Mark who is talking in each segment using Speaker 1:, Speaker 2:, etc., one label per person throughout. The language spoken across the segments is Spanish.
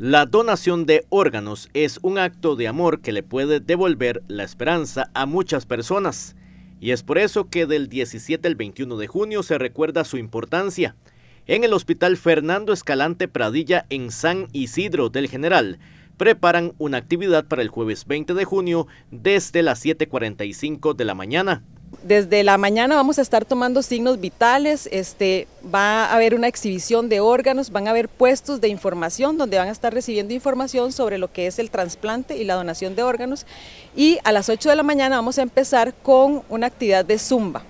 Speaker 1: La donación de órganos es un acto de amor que le puede devolver la esperanza a muchas personas. Y es por eso que del 17 al 21 de junio se recuerda su importancia. En el Hospital Fernando Escalante Pradilla en San Isidro del General preparan una actividad para el jueves 20 de junio desde las 7.45 de la mañana.
Speaker 2: Desde la mañana vamos a estar tomando signos vitales, este, va a haber una exhibición de órganos, van a haber puestos de información donde van a estar recibiendo información sobre lo que es el trasplante y la donación de órganos. Y a las 8 de la mañana vamos a empezar con una actividad de zumba.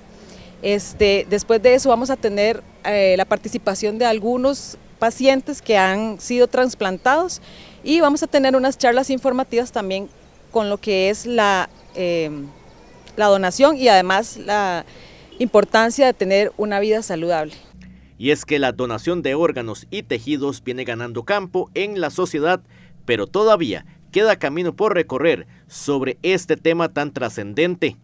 Speaker 2: Este, después de eso vamos a tener eh, la participación de algunos pacientes que han sido trasplantados y vamos a tener unas charlas informativas también con lo que es la... Eh, la donación y además la importancia de tener una vida saludable.
Speaker 1: Y es que la donación de órganos y tejidos viene ganando campo en la sociedad, pero todavía queda camino por recorrer sobre este tema tan trascendente.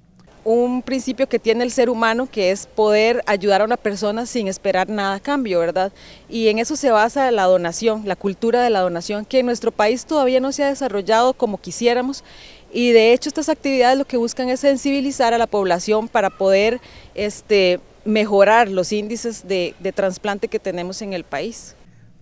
Speaker 2: Un principio que tiene el ser humano que es poder ayudar a una persona sin esperar nada a cambio, ¿verdad? Y en eso se basa la donación, la cultura de la donación, que en nuestro país todavía no se ha desarrollado como quisiéramos y de hecho estas actividades lo que buscan es sensibilizar a la población para poder este, mejorar los índices de, de trasplante que tenemos en el país.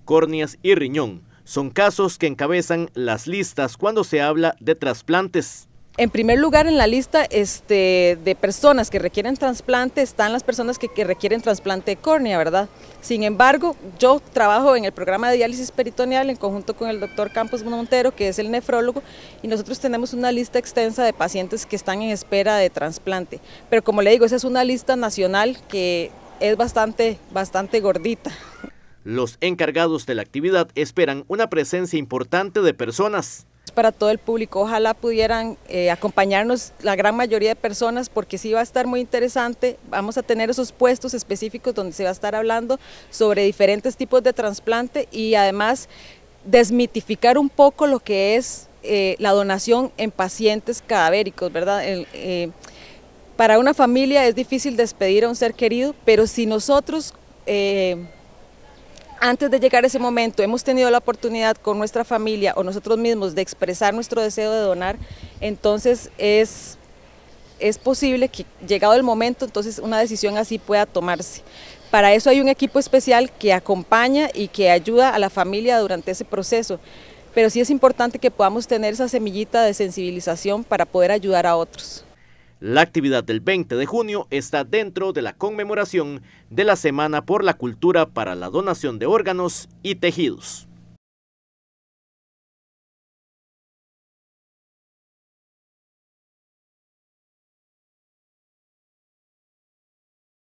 Speaker 1: Córneas y riñón son casos que encabezan las listas cuando se habla de trasplantes.
Speaker 2: En primer lugar en la lista este, de personas que requieren trasplante están las personas que, requieren trasplante de córnea, ¿verdad? Sin embargo, yo trabajo en el programa de diálisis peritoneal en conjunto con el doctor Campos Montero, que es el nefrólogo, y nosotros tenemos una lista extensa de pacientes que están en espera de trasplante. Pero como le digo, esa es una lista nacional que es bastante, bastante gordita.
Speaker 1: Los encargados de la actividad esperan una presencia importante de personas
Speaker 2: para todo el público, ojalá pudieran eh, acompañarnos la gran mayoría de personas porque sí va a estar muy interesante. Vamos a tener esos puestos específicos donde se va a estar hablando sobre diferentes tipos de trasplante y además desmitificar un poco lo que es eh, la donación en pacientes cadavéricos, ¿verdad? Eh, para una familia es difícil despedir a un ser querido, pero si nosotros antes de llegar a ese momento hemos tenido la oportunidad con nuestra familia o nosotros mismos de expresar nuestro deseo de donar, entonces es, es posible que llegado el momento, entonces una decisión así pueda tomarse. Para eso hay un equipo especial que acompaña y que ayuda a la familia durante ese proceso pero sí es importante que podamos tener esa semillita de sensibilización para poder ayudar a otros.
Speaker 1: La actividad del 20 de junio está dentro de la conmemoración de la Semana por la Cultura para la Donación de Órganos y Tejidos.